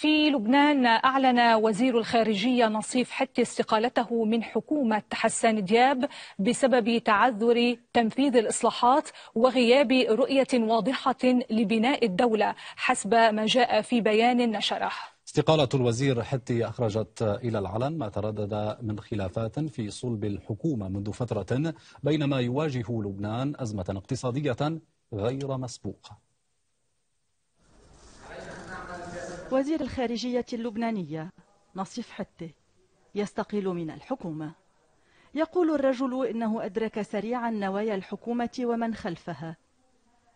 في لبنان أعلن وزير الخارجية نصيف حتي استقالته من حكومة حسان دياب بسبب تعذر تنفيذ الإصلاحات وغياب رؤية واضحة لبناء الدولة حسب ما جاء في بيان نشره استقالة الوزير حتي أخرجت إلى العلن ما تردد من خلافات في صلب الحكومة منذ فترة بينما يواجه لبنان أزمة اقتصادية غير مسبوقة وزير الخارجية اللبنانية نصيف حتى يستقيل من الحكومة يقول الرجل إنه أدرك سريعا نوايا الحكومة ومن خلفها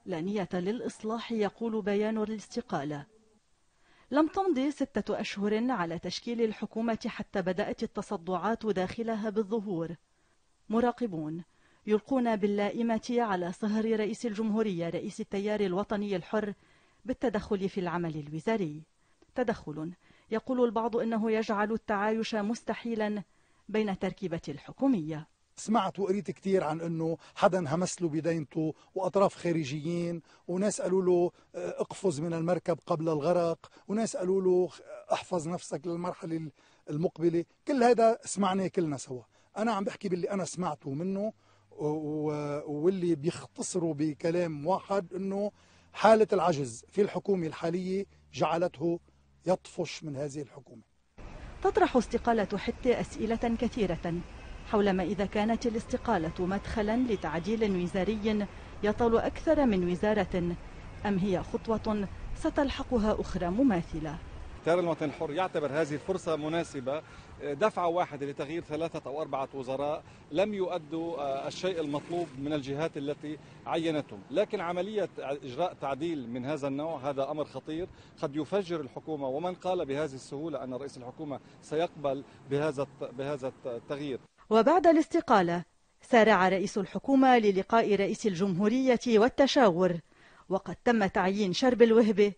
لا نية للإصلاح يقول بيان الاستقالة لم تمضي ستة أشهر على تشكيل الحكومة حتى بدأت التصدعات داخلها بالظهور مراقبون يلقون باللائمة على صهر رئيس الجمهورية رئيس التيار الوطني الحر بالتدخل في العمل الوزاري تدخل يقول البعض انه يجعل التعايش مستحيلا بين التركيبه الحكوميه سمعت وقريت كثير عن انه حدا همس له بدينته واطراف خارجيين وناس قالوا له آه، اقفز من المركب قبل الغرق وناس قالوا له آه، احفظ نفسك للمرحله المقبله كل هذا سمعناه كلنا سوا انا عم بحكي باللي انا سمعته منه واللي بيختصره بكلام واحد انه حاله العجز في الحكومه الحاليه جعلته يطفش من هذه الحكومة تطرح استقالة حتى أسئلة كثيرة حول ما إذا كانت الاستقالة مدخلا لتعديل وزاري يطال أكثر من وزارة أم هي خطوة ستلحقها أخرى مماثلة اختيار المواطن الحر يعتبر هذه الفرصة مناسبة آه، دفعة واحدة لتغيير ثلاثة أو أربعة وزراء لم يؤدوا آه، الشيء المطلوب من الجهات التي عينتهم لكن عملية إجراء تعديل من هذا النوع هذا أمر خطير قد يفجر الحكومة ومن قال بهذه السهولة أن رئيس الحكومة سيقبل بهذا بهذا التغيير وبعد الاستقالة سارع رئيس الحكومة للقاء رئيس الجمهورية والتشاور وقد تم تعيين شرب الوهبة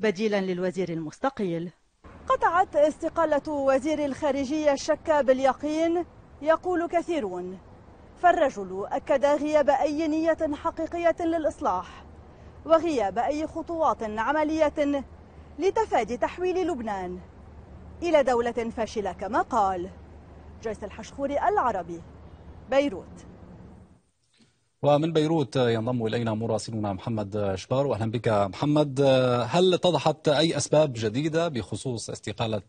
بديلا للوزير المستقيل قطعت استقالة وزير الخارجية الشك باليقين يقول كثيرون فالرجل أكد غياب أي نية حقيقية للإصلاح وغياب أي خطوات عملية لتفادي تحويل لبنان إلى دولة فاشلة كما قال جيس الحشخوري العربي بيروت ومن بيروت ينضم الينا مراسلنا محمد شبار واهلا بك محمد هل اتضحت اي اسباب جديده بخصوص استقاله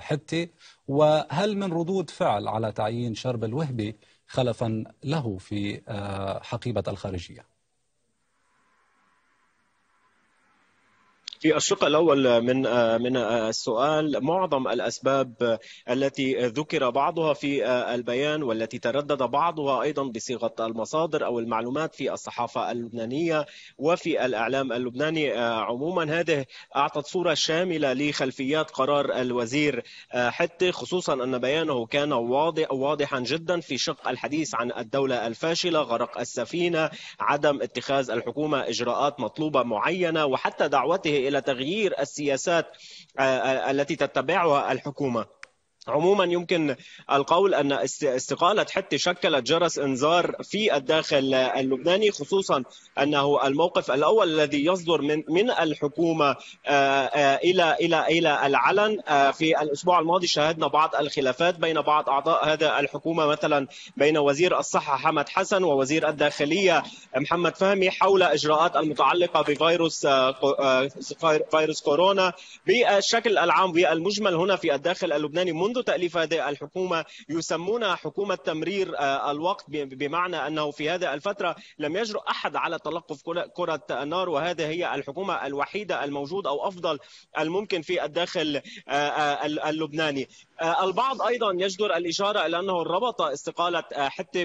حتي وهل من ردود فعل على تعيين شرب الوهبي خلفا له في حقيبه الخارجيه؟ في الشق الاول من من السؤال معظم الاسباب التي ذكر بعضها في البيان والتي تردد بعضها ايضا بصيغه المصادر او المعلومات في الصحافه اللبنانيه وفي الاعلام اللبناني عموما هذه اعطت صوره شامله لخلفيات قرار الوزير حتى خصوصا ان بيانه كان واضح واضحا جدا في شق الحديث عن الدوله الفاشله غرق السفينه عدم اتخاذ الحكومه اجراءات مطلوبه معينه وحتى دعوته الى الى تغيير السياسات آه، آه، التي تتبعها الحكومه عموما يمكن القول ان استقاله حتى شكلت جرس انذار في الداخل اللبناني خصوصا انه الموقف الاول الذي يصدر من من الحكومه آه، آه، الى الى الى العلن آه، في الاسبوع الماضي شاهدنا بعض الخلافات بين بعض اعضاء هذا الحكومه مثلا بين وزير الصحه حمد حسن ووزير الداخليه محمد فهمي حول اجراءات المتعلقه بفيروس فيروس كورونا بالشكل العام بالمجمل هنا في الداخل اللبناني منذ منذ تأليف هذه الحكومة يسمونها حكومة تمرير آه، الوقت بمعنى أنه في هذه الفترة لم يجرؤ أحد على تلقف كرة النار وهذه هي الحكومة الوحيدة الموجود أو أفضل الممكن في الداخل آه، آه، اللبناني البعض أيضا يجدر الإشارة إلى أنه ربط استقالة حتى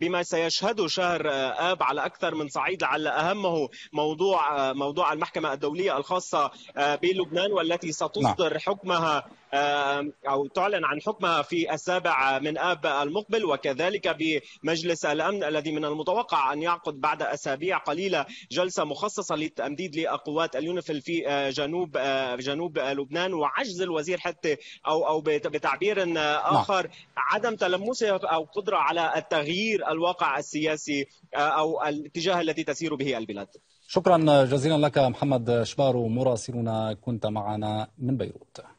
بما سيشهده شهر آب على أكثر من صعيد لعل أهمه موضوع موضوع المحكمة الدولية الخاصة بلبنان والتي ستصدر نعم. حكمها آه، او تعلن عن حكمها في السابع من اب المقبل وكذلك بمجلس الامن الذي من المتوقع ان يعقد بعد اسابيع قليله جلسه مخصصه للتمديد لقوات اليونيفيل في آه، جنوب آه، جنوب لبنان وعجز الوزير حتى او او بتعبير نعم. اخر عدم تلمسه او قدره على التغيير الواقع السياسي او الاتجاه الذي تسير به البلاد. شكرا جزيلا لك محمد شبارو مراسلنا كنت معنا من بيروت.